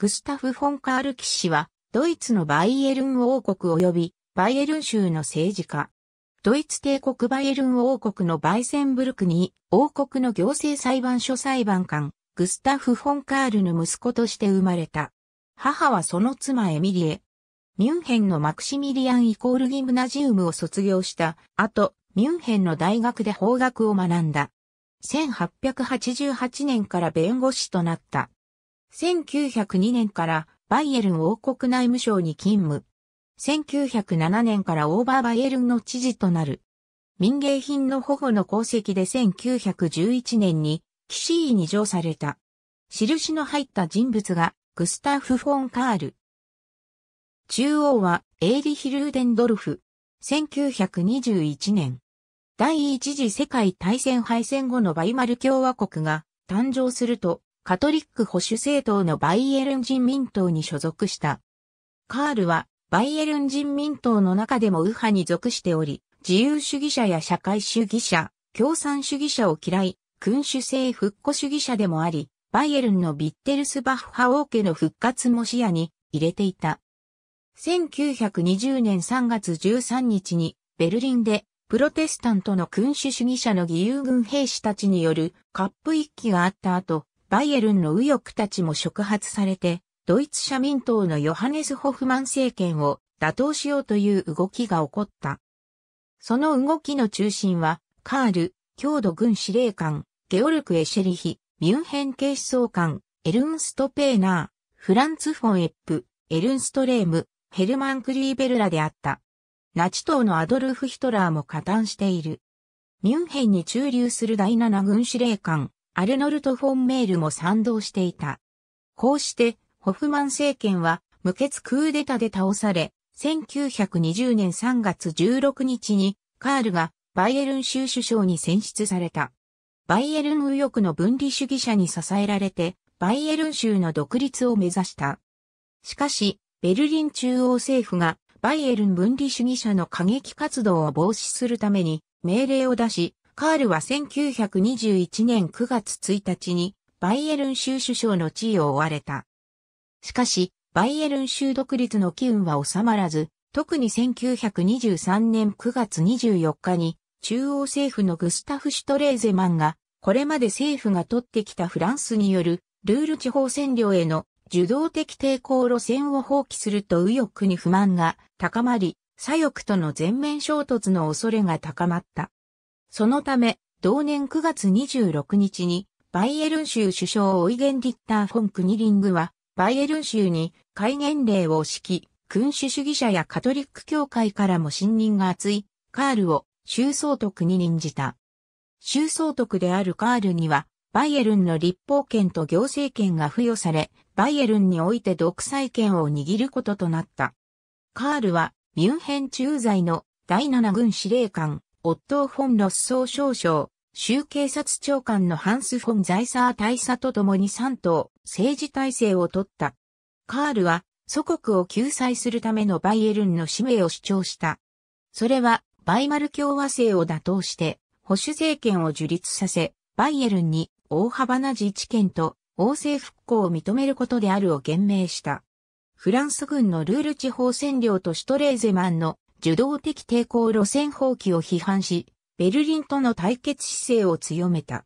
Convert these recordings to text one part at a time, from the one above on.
グスタフ・フォン・カール・騎士は、ドイツのバイエルン王国及びバイエルン州の政治家。ドイツ帝国バイエルン王国のバイセンブルクに王国の行政裁判所裁判官、グスタフ・フォン・カールの息子として生まれた。母はその妻エミリエ。ミュンヘンのマクシミリアンイコールギムナジウムを卒業した後、ミュンヘンの大学で法学を学んだ。1888年から弁護士となった。1902年からバイエルン王国内務省に勤務。1907年からオーバーバイエルンの知事となる。民芸品の保護の功績で1911年に騎士位に上された。印の入った人物がグスターフ・フォン・カール。中央はエイリヒ・ルーデンドルフ。1921年。第一次世界大戦敗戦後のバイマル共和国が誕生するとカトリック保守政党のバイエルン人民党に所属した。カールは、バイエルン人民党の中でも右派に属しており、自由主義者や社会主義者、共産主義者を嫌い、君主制復古主義者でもあり、バイエルンのビッテルスバッハ王家の復活も視野に入れていた。1920年3月13日にベルリンでプロテスタントの君主主義者の義勇軍兵士たちによるカップ一揆があった後、バイエルンの右翼たちも触発されて、ドイツ社民党のヨハネス・ホフマン政権を打倒しようという動きが起こった。その動きの中心は、カール、郷土軍司令官、ゲオルク・エシェリヒ、ミュンヘン警視総監、エルンスト・ペーナー、フランツ・フォン・エップ、エルンスト・レーム、ヘルマン・クリーベルラであった。ナチ党のアドルフ・ヒトラーも加担している。ミュンヘンに駐留する第七軍司令官、アルノルト・フォン・メールも賛同していた。こうして、ホフマン政権は無血クーデタで倒され、1920年3月16日にカールがバイエルン州首相に選出された。バイエルン右翼の分離主義者に支えられて、バイエルン州の独立を目指した。しかし、ベルリン中央政府がバイエルン分離主義者の過激活動を防止するために命令を出し、カールは1921年9月1日にバイエルン州首相の地位を追われた。しかし、バイエルン州独立の機運は収まらず、特に1923年9月24日に中央政府のグスタフ・シュトレーゼマンが、これまで政府が取ってきたフランスによるルール地方占領への受動的抵抗路線を放棄すると右翼に不満が高まり、左翼との全面衝突の恐れが高まった。そのため、同年9月26日に、バイエルン州首相オイゲン・ディッター・フォン・クニリングは、バイエルン州に戒厳令を敷き、君主主義者やカトリック教会からも信任が厚い、カールを州総督に任じた。州総督であるカールには、バイエルンの立法権と行政権が付与され、バイエルンにおいて独裁権を握ることとなった。カールは、ミュンヘン駐在の第七軍司令官、オットー・フォン・ロッソー少将、州警察長官のハンス・フォン・ザイサー大佐と共に3党、政治体制を取った。カールは、祖国を救済するためのバイエルンの使命を主張した。それは、バイマル共和制を打倒して、保守政権を樹立させ、バイエルンに大幅な自治権と王政復興を認めることであるを言明した。フランス軍のルール地方占領とシュトレーゼマンの受動的抵抗路線放棄を批判し、ベルリンとの対決姿勢を強めた。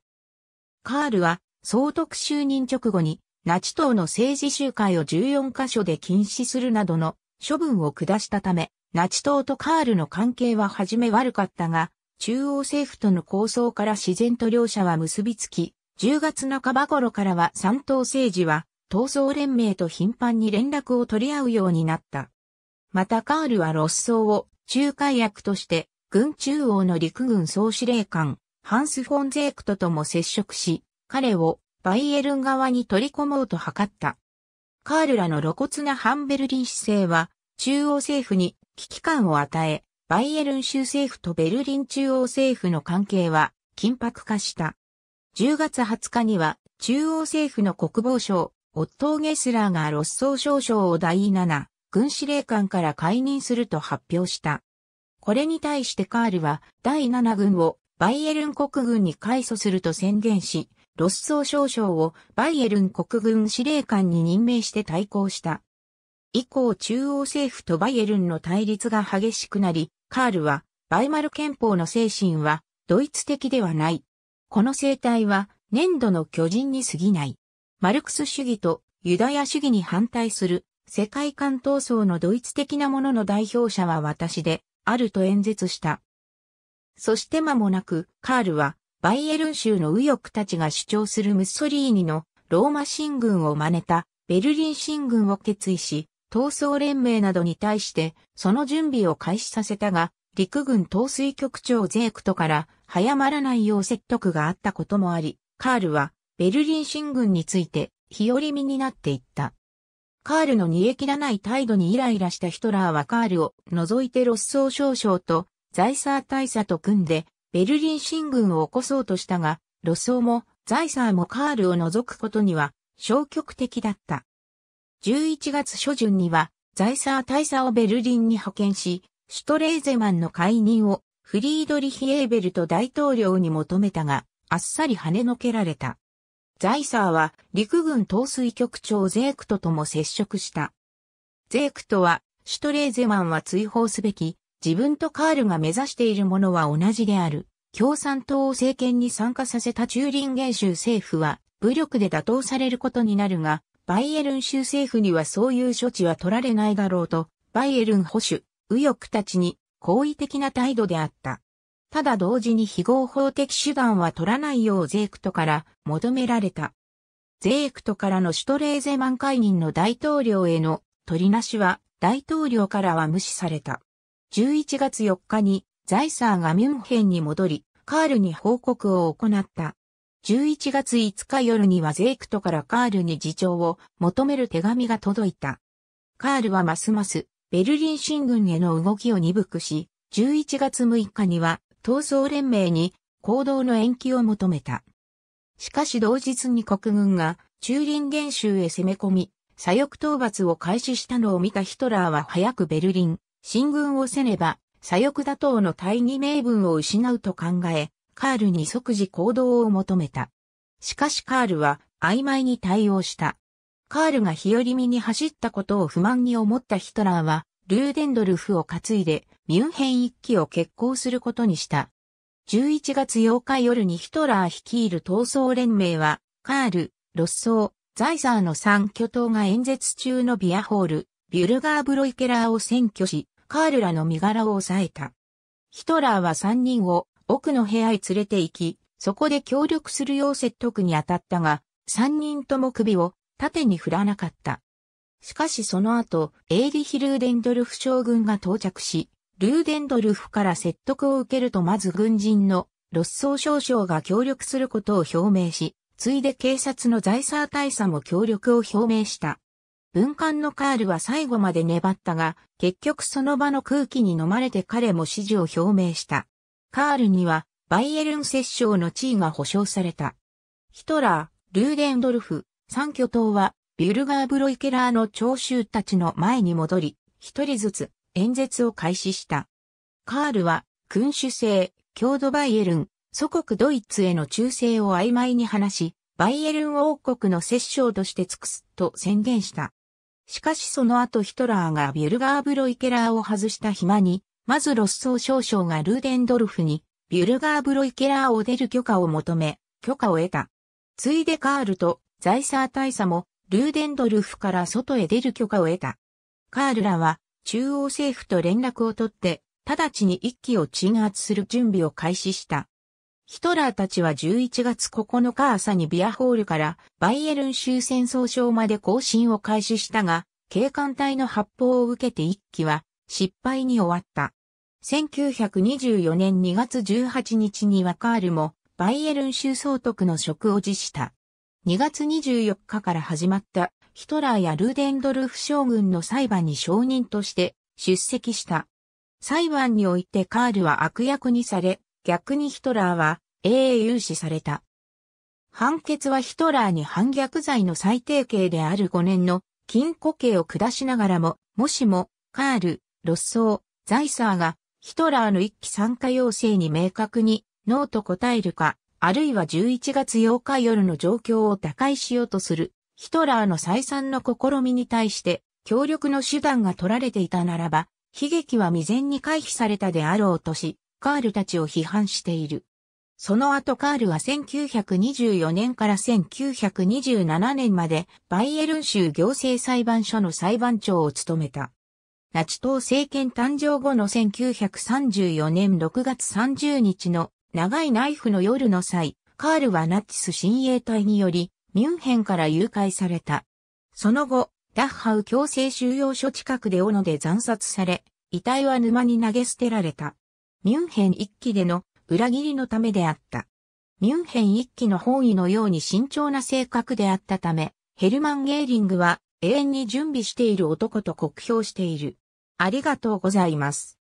カールは、総督就任直後に、ナチ党の政治集会を14カ所で禁止するなどの処分を下したため、ナチ党とカールの関係は初め悪かったが、中央政府との構想から自然と両者は結びつき、10月半ば頃からは三党政治は、闘争連盟と頻繁に連絡を取り合うようになった。またカールはロッソーを仲介役として軍中央の陸軍総司令官ハンス・フォンゼークトとも接触し、彼をバイエルン側に取り込もうと図った。カールらの露骨なハンベルリン姿勢は中央政府に危機感を与え、バイエルン州政府とベルリン中央政府の関係は緊迫化した。10月20日には中央政府の国防省、オットー・ゲスラーがロッソー少将を第7、軍司令官から解任すると発表した。これに対してカールは第7軍をバイエルン国軍に改組すると宣言し、ロスソー少将をバイエルン国軍司令官に任命して対抗した。以降中央政府とバイエルンの対立が激しくなり、カールはバイマル憲法の精神はドイツ的ではない。この生態は粘土の巨人に過ぎない。マルクス主義とユダヤ主義に反対する世界観闘争のドイツ的なものの代表者は私で、あると演説した。そして間もなく、カールは、バイエルン州の右翼たちが主張するムッソリーニのローマ進軍を真似たベルリン進軍を決意し、闘争連盟などに対してその準備を開始させたが、陸軍統帥局長ゼークトから早まらないよう説得があったこともあり、カールはベルリン進軍について日和見になっていった。カールの煮え切らない態度にイライラしたヒトラーはカールを除いてロッソー少将とザイサー大佐と組んでベルリン進軍を起こそうとしたが、ロッソーもイサーもカールを除くことには消極的だった。11月初旬にはザイサー大佐をベルリンに派遣し、シュトレーゼマンの解任をフリードリヒ・エーベルト大統領に求めたが、あっさり跳ねのけられた。ザイサーは陸軍統帥局長ゼークトとも接触した。ゼークトは、シュトレーゼマンは追放すべき、自分とカールが目指しているものは同じである。共産党を政権に参加させたチューリンゲン州政府は、武力で打倒されることになるが、バイエルン州政府にはそういう処置は取られないだろうと、バイエルン保守、右翼たちに好意的な態度であった。ただ同時に非合法的手段は取らないようゼークトから求められた。ゼークトからのシュトレーゼマン会人の大統領への取りなしは大統領からは無視された。11月4日にザイサーがミュンヘンに戻り、カールに報告を行った。11月5日夜にはゼークトからカールに事情を求める手紙が届いた。カールはますますベルリン新軍への動きを鈍くし、11月6日には闘争連盟に行動の延期を求めた。しかし同日に国軍が中林元州へ攻め込み、左翼討伐を開始したのを見たヒトラーは早くベルリン、進軍をせねば、左翼打倒の大義名分を失うと考え、カールに即時行動を求めた。しかしカールは曖昧に対応した。カールが日和見に走ったことを不満に思ったヒトラーは、ルーデンドルフを担いで、ミュンヘン一揆を決行することにした。11月8日夜にヒトラー率いる闘争連盟は、カール、ロッソー、ザイザーの三巨頭が演説中のビアホール、ビュルガーブロイケラーを占拠し、カールらの身柄を抑えた。ヒトラーは三人を奥の部屋へ連れて行き、そこで協力するよう説得に当たったが、三人とも首を縦に振らなかった。しかしその後、エーリヒ・ルーデンドルフ将軍が到着し、ルーデンドルフから説得を受けるとまず軍人のロッソー少将が協力することを表明し、ついで警察の財産大佐も協力を表明した。文官のカールは最後まで粘ったが、結局その場の空気に飲まれて彼も支持を表明した。カールには、バイエルン摂政の地位が保障された。ヒトラー、ルーデンドルフ、三巨頭はビュルガーブロイケラーの聴衆たちの前に戻り、一人ずつ演説を開始した。カールは、君主制、郷土バイエルン、祖国ドイツへの忠誠を曖昧に話し、バイエルン王国の摂政として尽くすと宣言した。しかしその後ヒトラーがビュルガーブロイケラーを外した暇に、まずロッソー少将がルーデンドルフに、ビュルガーブロイケラーを出る許可を求め、許可を得た。ついでカールとザイサー大佐もルーデンドルフから外へ出る許可を得た。カールらは中央政府と連絡を取って、直ちに一機を鎮圧する準備を開始した。ヒトラーたちは11月9日朝にビアホールからバイエルン州戦争省まで行進を開始したが、警官隊の発砲を受けて一機は失敗に終わった。1924年2月18日にはカールもバイエルン州総督の職を辞した。2月24日から始まったヒトラーやルーデンドルフ将軍の裁判に証人として出席した。裁判においてカールは悪役にされ、逆にヒトラーは英雄視された。判決はヒトラーに反逆罪の最低刑である5年の禁錮刑を下しながらも、もしもカール、ロッソー、ザイサーがヒトラーの一期参加要請に明確にノーと答えるか、あるいは11月8日夜の状況を打開しようとする、ヒトラーの再三の試みに対して、協力の手段が取られていたならば、悲劇は未然に回避されたであろうとし、カールたちを批判している。その後カールは1924年から1927年までバイエルン州行政裁判所の裁判長を務めた。ナチ党政権誕生後の1934年6月30日の長いナイフの夜の際、カールはナチス親衛隊により、ミュンヘンから誘拐された。その後、ダッハウ強制収容所近くで斧で惨殺され、遺体は沼に投げ捨てられた。ミュンヘン一期での裏切りのためであった。ミュンヘン一期の本意のように慎重な性格であったため、ヘルマン・ゲーリングは永遠に準備している男と酷評している。ありがとうございます。